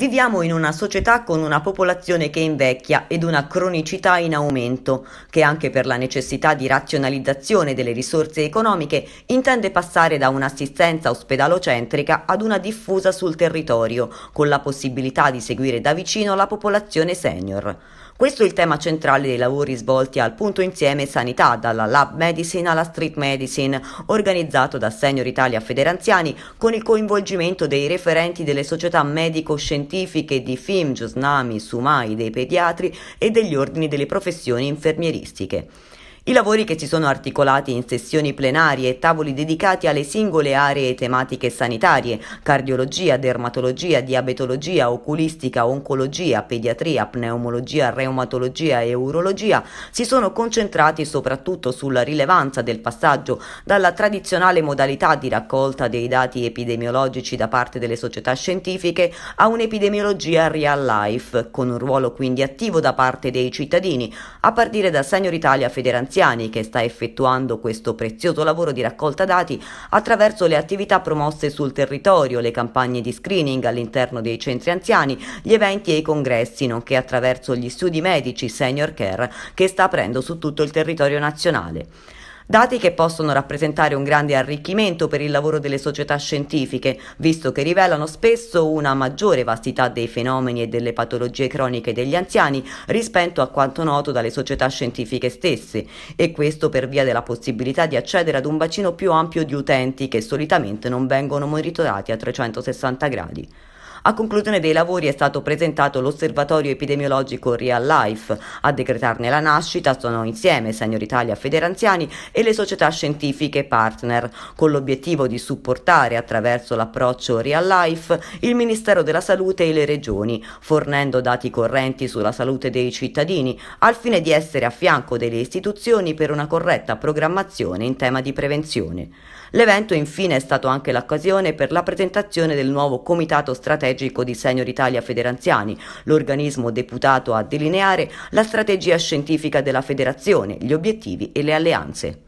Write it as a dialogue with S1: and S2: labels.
S1: Viviamo in una società con una popolazione che invecchia ed una cronicità in aumento, che anche per la necessità di razionalizzazione delle risorse economiche intende passare da un'assistenza ospedalocentrica ad una diffusa sul territorio, con la possibilità di seguire da vicino la popolazione senior. Questo è il tema centrale dei lavori svolti al punto insieme Sanità, dalla Lab Medicine alla Street Medicine, organizzato da Senior Italia Federanziani con il coinvolgimento dei referenti delle società medico-scientifiche scientifiche di FIM, Giosnami, Sumai, dei pediatri e degli ordini delle professioni infermieristiche. I lavori che si sono articolati in sessioni plenarie e tavoli dedicati alle singole aree tematiche sanitarie, cardiologia, dermatologia, diabetologia, oculistica, oncologia, pediatria, pneumologia, reumatologia e urologia, si sono concentrati soprattutto sulla rilevanza del passaggio dalla tradizionale modalità di raccolta dei dati epidemiologici da parte delle società scientifiche a un'epidemiologia real life, con un ruolo quindi attivo da parte dei cittadini, a partire da Senior Italia Federazione anziani che sta effettuando questo prezioso lavoro di raccolta dati attraverso le attività promosse sul territorio, le campagne di screening all'interno dei centri anziani, gli eventi e i congressi, nonché attraverso gli studi medici senior care che sta aprendo su tutto il territorio nazionale. Dati che possono rappresentare un grande arricchimento per il lavoro delle società scientifiche, visto che rivelano spesso una maggiore vastità dei fenomeni e delle patologie croniche degli anziani rispetto a quanto noto dalle società scientifiche stesse, e questo per via della possibilità di accedere ad un bacino più ampio di utenti che solitamente non vengono monitorati a 360 gradi. A conclusione dei lavori è stato presentato l'osservatorio epidemiologico Real Life. A decretarne la nascita sono insieme Senior Italia Federanziani e le società scientifiche partner, con l'obiettivo di supportare attraverso l'approccio Real Life il Ministero della Salute e le regioni, fornendo dati correnti sulla salute dei cittadini, al fine di essere a fianco delle istituzioni per una corretta programmazione in tema di prevenzione. L'evento infine è stato anche l'occasione per la presentazione del nuovo Comitato Strategico strategico di Senior Italia Federanziani, l'organismo deputato a delineare la strategia scientifica della federazione, gli obiettivi e le alleanze.